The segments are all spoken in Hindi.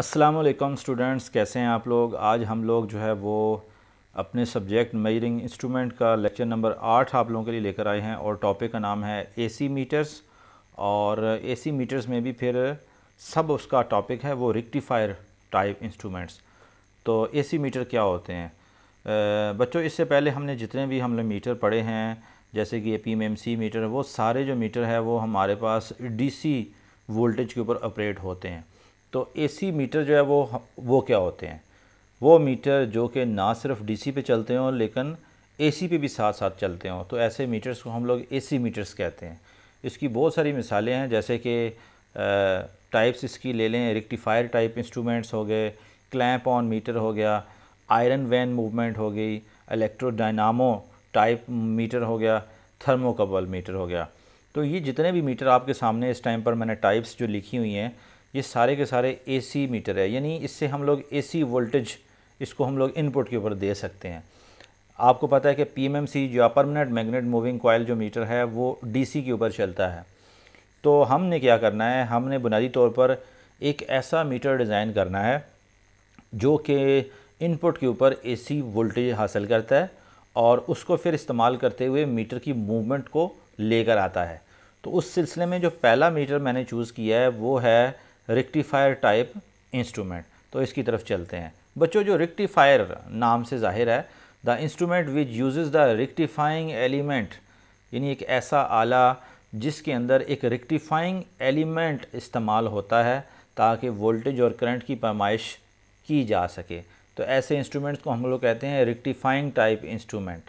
असलम स्टूडेंट्स कैसे हैं आप लोग आज हम लोग जो है वो अपने सब्जेक्ट मेजरिंग इंस्ट्रूमेंट का लेक्चर नंबर आठ आप लोगों के लिए लेकर आए हैं और टॉपिक का नाम है एसी मीटर्स और एसी मीटर्स में भी फिर सब उसका टॉपिक है वो रिक्टिफायर टाइप इंस्ट्रूमेंट्स तो एसी मीटर क्या होते हैं बच्चों इससे पहले हमने जितने भी हमने मीटर पढ़े हैं जैसे कि ए पी मीटर वो सारे जो मीटर है वो हमारे पास सी वोल्टेज के ऊपर ऑपरेट होते हैं तो एसी मीटर जो है वो वो क्या होते हैं वो मीटर जो कि ना सिर्फ डीसी पे चलते हों लेकिन एसी पे भी साथ साथ चलते हों तो ऐसे मीटर्स को हम लोग एसी मीटर्स कहते हैं इसकी बहुत सारी मिसालें हैं जैसे कि टाइप्स इसकी ले लें रेक्टिफायर टाइप इंस्ट्रूमेंट्स हो गए क्लैंप ऑन मीटर हो गया आयरन वैन मूवमेंट हो गई इलेक्ट्रोडाइनामो टाइप मीटर हो गया थर्मोकबल मीटर हो गया तो ये जितने भी मीटर आपके सामने इस टाइम पर मैंने टाइप्स जो लिखी हुई हैं ये सारे के सारे एसी मीटर है यानी इससे हम लोग एसी वोल्टेज इसको हम लोग इनपुट के ऊपर दे सकते हैं आपको पता है कि पीएमएमसी जो परमानेंट मैग्नेट मूविंग कॉयल जो मीटर है वो डीसी के ऊपर चलता है तो हमने क्या करना है हमने बुनियादी तौर पर एक ऐसा मीटर डिज़ाइन करना है जो कि इनपुट के ऊपर ए वोल्टेज हासिल करता है और उसको फिर इस्तेमाल करते हुए मीटर की मूवमेंट को लेकर आता है तो उस सिलसिले में जो पहला मीटर मैंने चूज़ किया है वो है रेक्टिफायर टाइप इंस्ट्रूमेंट तो इसकी तरफ चलते हैं बच्चों जो रेक्टिफायर नाम से जाहिर है the instrument which use the rectifying element यानी एक ऐसा आला जिसके अंदर एक रेक्टिफाइंग एलिमेंट इस्तेमाल होता है ताकि वोल्टेज और करंट की पैमाइश की जा सके तो ऐसे इंस्ट्रूमेंट्स को हम लोग कहते हैं रेक्टिफाइंग टाइप इंस्ट्रूमेंट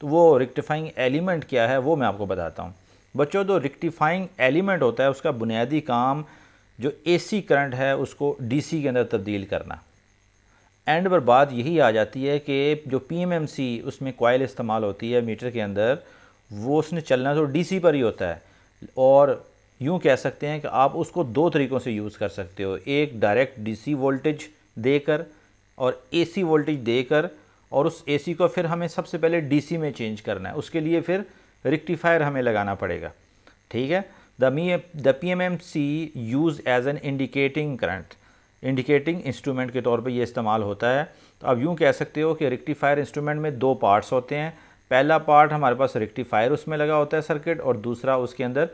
तो वो रेक्टिफाइंग एलिमेंट क्या है वो मैं आपको बताता हूँ बच्चों जो रेक्टिफाइंग एलिमेंट होता है उसका बुनियादी काम जो एसी करंट है उसको डीसी के अंदर तब्दील करना एंड पर बात यही आ जाती है कि जो पीएमएमसी उसमें कॉयल इस्तेमाल होती है मीटर के अंदर वो उसने चलना तो डीसी पर ही होता है और यूँ कह सकते हैं कि आप उसको दो तरीक़ों से यूज़ कर सकते हो एक डायरेक्ट डीसी वोल्टेज देकर और एसी वोल्टेज देकर और उस एसी को फिर हमें सबसे पहले डीसी में चेंज करना है उसके लिए फिर रिक्टिफायर हमें लगाना पड़ेगा ठीक है the me the P M M C use as an indicating current indicating instrument के तौर पर यह इस्तेमाल होता है तो आप यूँ कह सकते हो कि रिक्टीफायर इंस्ट्रूमेंट में दो पार्ट्स होते हैं पहला पार्ट हमारे पास रिक्टीफायर उसमें लगा होता है सर्किट और दूसरा उसके अंदर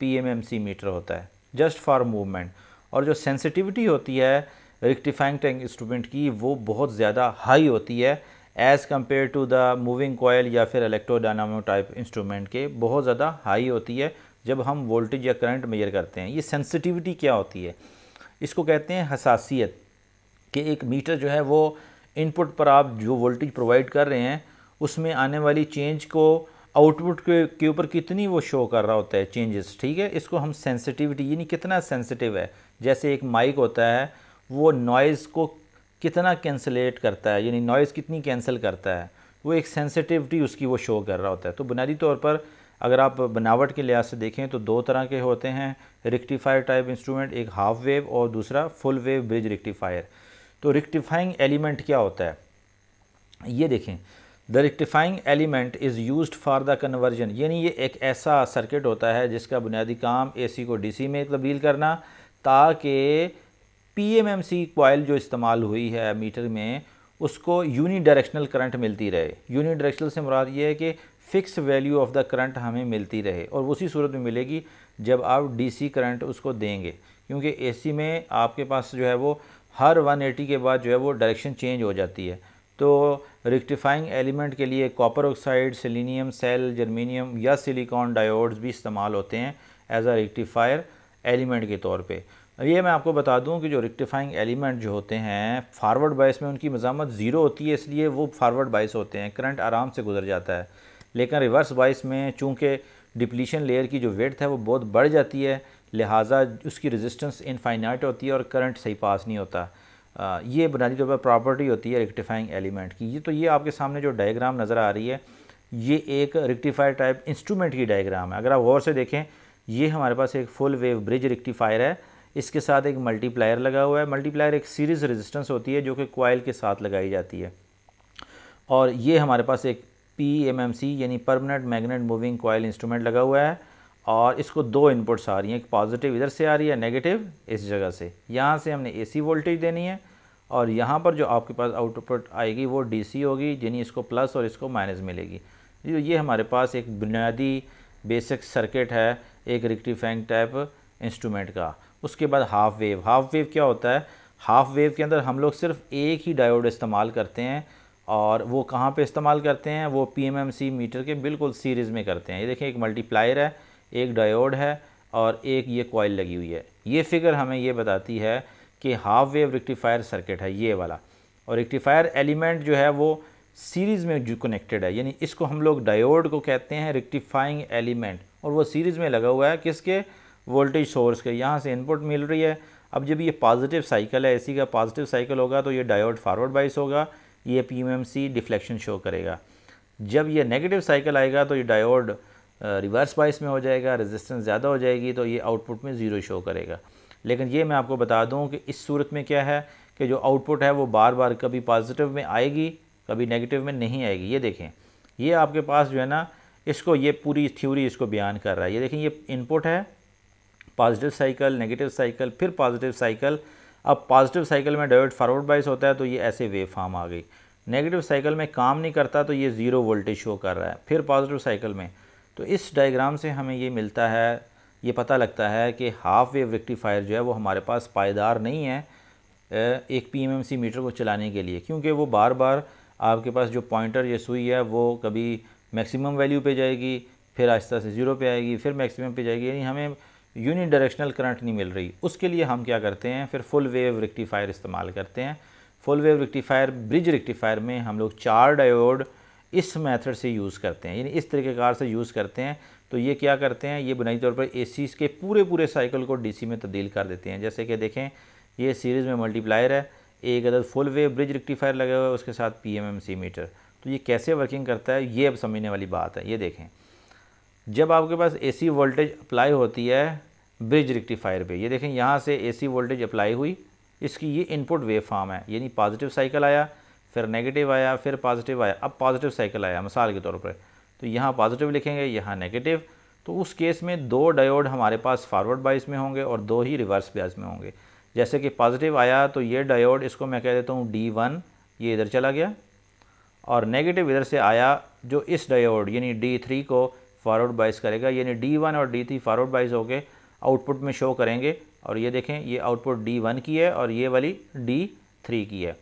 P M M C meter होता है जस्ट फॉर मूवमेंट और जो सेंसिटिविटी होती है रेक्टिफाइंग टैंक इंस्ट्रूमेंट की वो बहुत ज़्यादा हाई होती है as compare to the moving coil या फिर इलेक्ट्रोडानामो टाइप इंस्ट्रूमेंट के बहुत ज़्यादा हाई होती है जब हम वोल्टेज या करंट मेजर करते हैं ये सेंसिटिविटी क्या होती है इसको कहते हैं हसासीत कि एक मीटर जो है वो इनपुट पर आप जो वोल्टेज प्रोवाइड कर रहे हैं उसमें आने वाली चेंज को आउटपुट के के ऊपर कितनी वो शो कर रहा होता है चेंजेस ठीक है इसको हम सेंसिटिविटी यानी कितना सेंसिटिव है जैसे एक माइक होता है वो नॉइज़ को कितना कैंसलेट करता है यानी नॉइज़ कितनी कैंसिल करता है वो एक सेंसिटिविटी उसकी वो शो कर रहा होता है तो बुनियादी तौर पर अगर आप बनावट के लिहाज से देखें तो दो तरह के होते हैं रिक्टिफायर टाइप इंस्ट्रूमेंट एक हाफ वेव और दूसरा फुल वेव ब्रिज रिक्टिफ़ायर तो रिक्टिफाइंग एलिमेंट क्या होता है ये देखें the rectifying element is use for the conversion यानी ये एक ऐसा सर्किट होता है जिसका बुनियादी काम सी को सी में तब्दील करना ताकि पी सी कॉयल जो इस्तेमाल हुई है मीटर में उसको यूनी डायरेक्शनल करंट मिलती रहे यूनी डायरेक्शनल से मुराद ये है कि fix value of the current हमें मिलती रहे और उसी सूरत में मिलेगी जब आप डीसी करंट उसको देंगे क्योंकि एसी में आपके पास जो है वो हर 180 के बाद जो है वो डायरेक्शन चेंज हो जाती है तो रिक्टिफाइंग एलिमेंट के लिए copper oxide selenium cell germanium या सिलिकॉन डायोड्स भी इस्तेमाल होते हैं एज आ रिक्टिफायर एलिमेंट के तौर पर ये मैं आपको बता दूं कि जो रिक्टिफाइंग एलिमेंट जो होते हैं फारवर्ड बाइस में उनकी मजामत ज़ीरो होती है इसलिए वो फारवर्ड बाइस होते हैं करंट आराम से गुजर जाता है लेकिन रिवर्स वाइस में चूँकि डिप्लीशन लेयर की जो वेट है वो बहुत बढ़ जाती है लिहाजा उसकी रेजिस्टेंस इनफाइनाइट होती है और करंट सही पास नहीं होता आ, ये बुनियादी तौर पर प्रॉपर्टी होती है रेक्टिफाइंग एलिमेंट की ये तो ये आपके सामने जो डायग्राम नज़र आ रही है ये एक रेक्टिफायर टाइप इंस्ट्रूमेंट की डायग्राम है अगर आप गौर से देखें ये हमारे पास एक फुल वेव ब्रिज रेक्टिफायर है इसके साथ एक मल्टीप्लायर लगा हुआ है मल्टीप्लायर एक सीरीज़ रेजिस्टेंस होती है जो कि क्वाइल के साथ लगाई जाती है और ये हमारे पास एक पी एम एम सी यानी permanent magnet moving coil instrument लगा हुआ है और इसको दो इनपुट्स आ रही हैं एक पॉजिटिव इधर से आ रही है नेगेटिव इस जगह से यहाँ से हमने एसी वोल्टेज देनी है और यहाँ पर जो आपके पास आउटपुट आएगी वो डीसी होगी यानी इसको प्लस और इसको माइनस मिलेगी तो ये हमारे पास एक बुनियादी बेसिक सर्किट है एक रिक्टिफैंग टाइप इंस्ट्रूमेंट का उसके बाद हाफ वेव हाफ वेव क्या होता है हाफ वेव के अंदर हम लोग सिर्फ एक ही डायोड इस्तेमाल करते हैं और वो कहाँ पे इस्तेमाल करते हैं वो पीएमएमसी मीटर के बिल्कुल सीरीज़ में करते हैं ये देखें एक मल्टीप्लायर है एक डायोड है और एक ये कॉयल लगी हुई है ये फिगर हमें ये बताती है कि हाफ वेव रेक्टिफायर सर्किट है ये वाला और रेक्टिफायर एलिमेंट जो है वो सीरीज़ में जो कनेक्टेड है यानी इसको हम लोग डायोड को कहते हैं रेक्टिफाइंग एलिमेंट और वो सीरीज़ में लगा हुआ है किसके वोल्टेज सोर्स के यहाँ से इनपुट मिल रही है अब जब ये पॉजिटिव साइकिल है ए का पॉजिटिव साइकिल होगा तो ये डायोड फारवर्ड बाइस होगा ये पीएमएमसी डिफ्लेक्शन शो करेगा जब ये नेगेटिव साइकिल आएगा तो ये डायोड रिवर्स बाइस में हो जाएगा रेजिस्टेंस ज़्यादा हो जाएगी तो ये आउटपुट में ज़ीरो शो करेगा लेकिन ये मैं आपको बता दूं कि इस सूरत में क्या है कि जो आउटपुट है वो बार बार कभी पॉजिटिव में आएगी कभी नेगेटिव में नहीं आएगी ये देखें ये आपके पास जो है ना इसको ये पूरी थ्योरी इसको बयान कर रहा है ये देखें ये इनपुट है पॉजिटिव साइकिल नेगेटिव साइकिल फिर पॉजिटिव साइकिल अब पॉजिटिव साइकिल में डायोड फॉरवर्ड बाइस होता है तो ये ऐसे वेव फार्म आ गई नेगेटिव साइकिल में काम नहीं करता तो ये ज़ीरो वोल्टेज शो कर रहा है फिर पॉजिटिव साइकिल में तो इस डायग्राम से हमें ये मिलता है ये पता लगता है कि हाफ़ वेव रेक्टिफायर जो है वो हमारे पास पायदार नहीं है एक पीएमएमसी मीटर को चलाने के लिए क्योंकि वो बार बार आपके पास जो पॉइंटर या सुई है वो कभी मैक्सिमम वैल्यू पे जाएगी फिर आहिस्ता से ज़ीरो पे आएगी फिर मैक्सिमम पे जाएगी यानी हमें यूनि डायरेक्शनल करंट नहीं मिल रही उसके लिए हम क्या करते हैं फिर फुल वेव रेक्टिफायर इस्तेमाल करते हैं full wave rectifier bridge rectifier में हम लोग चार डायोड इस मेथड से यूज़ करते हैं यानी इस तरीक़ेकार से यूज़ करते हैं तो ये क्या करते हैं ये बुनियादी तौर पर ए के पूरे पूरे साइकिल को डी में तब्दील कर देते हैं जैसे कि देखें ये सीरीज़ में मल्टीप्लायर है एक other full wave bridge rectifier लगा हुआ है उसके साथ पी मीटर तो ये कैसे वर्किंग करता है ये अब समझने वाली बात है ये देखें जब आपके पास एसी वोल्टेज अप्लाई होती है ब्रिज रेक्टिफायर पे ये देखें यहाँ से एसी वोल्टेज अप्लाई हुई इसकी ये इनपुट वेव फार्म है यानी पॉजिटिव साइकिल आया फिर नेगेटिव आया फिर पॉजिटिव आया अब पॉजिटिव साइकिल आया मिसाल के तौर पर तो यहाँ पॉजिटिव लिखेंगे यहाँ नेगेटिव तो उस केस में दो डायोड हमारे पास फॉरवर्ड बाइस में होंगे और दो ही रिवर्स बाइस में होंगे जैसे कि पॉजिटिव आया तो ये डायोड इसको मैं कह देता हूँ डी वन ये इधर चला गया और नेगेटिव इधर से आया जो इस डायोड यानी डी थ्री को फॉरवर्ड बाइस करेगा यानी डी वन और डी थ्री फॉरवर्ड बाइस होकर आउटपुट में शो करेंगे और ये देखें ये आउटपुट डी वन की है और ये वाली डी थ्री की है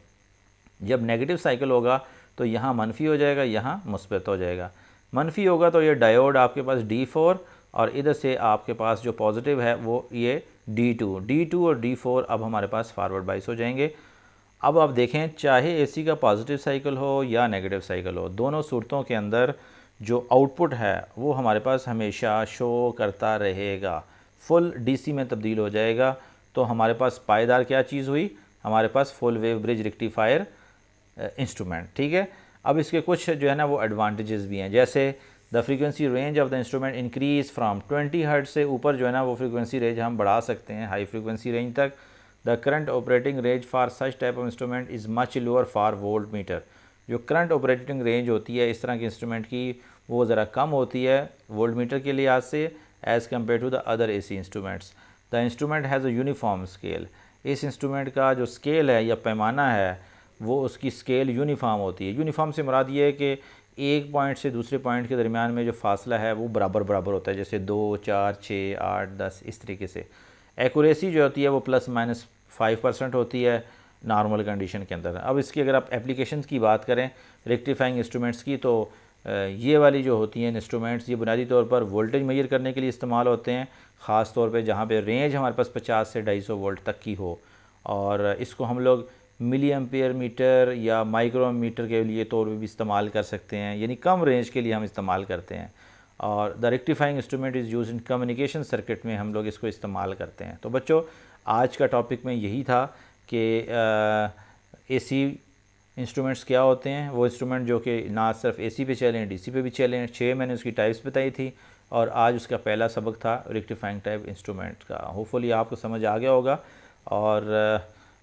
जब नेगेटिव साइकिल होगा तो यहाँ मनफी हो जाएगा यहाँ मुस्बत हो जाएगा मनफी होगा तो ये डायोड आपके पास डी फोर और इधर से आपके पास जो पॉजिटिव है वो ये डी टू डी टू और डी फोर अब हमारे पास फारवर्ड बाइस हो जाएंगे अब आप देखें चाहे एसी का पॉजिटिव साइकिल हो या नेगेटिव साइकिल हो दोनों सूरतों के अंदर जो आउटपुट है वो हमारे पास हमेशा शो करता रहेगा फुल डीसी में तब्दील हो जाएगा तो हमारे पास पायदार क्या चीज़ हुई हमारे पास full wave bridge rectifier instrument ठीक है अब इसके कुछ जो है ना वो एडवांटेजेस भी हैं जैसे the frequency range of the instrument increase from twenty hertz से ऊपर जो है ना वो फ्रीक्वेंसी रेंज हम बढ़ा सकते हैं हाई फ्रीक्वेंसी रेंज तक the current operating range for such type of instrument is much lower for volt meter जो करंट ऑपरेटिंग रेंज होती है इस तरह के इंस्ट्रूमेंट की वो ज़रा कम होती है वोल्ट मीटर के लिहाज से as compare to the other A C instruments the instrument has a uniform scale इस इंस्ट्रूमेंट का जो स्केल है या पैमाना है वो उसकी स्केल यूनिफॉर्म होती है यूनिफॉर्म से मुराद ये है कि एक पॉइंट से दूसरे पॉइंट के दरमियान में जो फासला है वो बराबर बराबर होता है जैसे दो चार छः आठ दस इस तरीके से एक्यूरेसी जो होती है वो प्लस माइनस फाइव परसेंट होती है नॉर्मल कंडीशन के अंदर अब इसकी अगर आप एप्लीकेशन की बात करें रेक्टिफाइंग इंस्ट्रूमेंट्स की तो ये वाली जो होती हैं इंस्ट्रूमेंट्स ये बुनियादी तौर पर वोल्टेज मैयर करने के लिए इस्तेमाल होते हैं ख़ास तौर पे जहाँ पे रेंज हमारे पास 50 से 250 वोल्ट तक की हो और इसको हम लोग मिली एम्पियर मीटर या माइक्रोमीटर के लिए तौर पर भी इस्तेमाल कर सकते हैं यानी कम रेंज के लिए हम इस्तेमाल करते हैं और the rectifying instrument is use in communication circuit में हम लोग इसको इस्तेमाल करते हैं तो बच्चों आज का टॉपिक में यही था कि ए सी इंस्ट्रूमेंट्स क्या होते हैं वो इंस्ट्रूमेंट जो कि ना सिर्फ एसी पे चले हैं डीसी पे भी चले हैं छः मैंने उसकी टाइप्स बताई थी और आज उसका पहला सबक था रिक्टिफाइंग टाइप इंस्ट्रूमेंट का होपफुली आपको समझ आ गया होगा और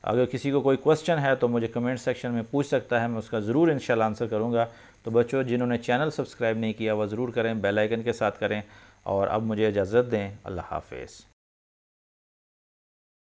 अगर किसी को कोई क्वेश्चन है तो मुझे कमेंट सेक्शन में पूछ सकता है मैं उसका ज़रूर इन आंसर करूँगा तो बच्चों जिन्होंने चैनल सब्सक्राइब नहीं किया वह ज़रूर करें बेलाइकन के साथ करें और अब मुझे इजाज़त दें अल्लाह हाफिज़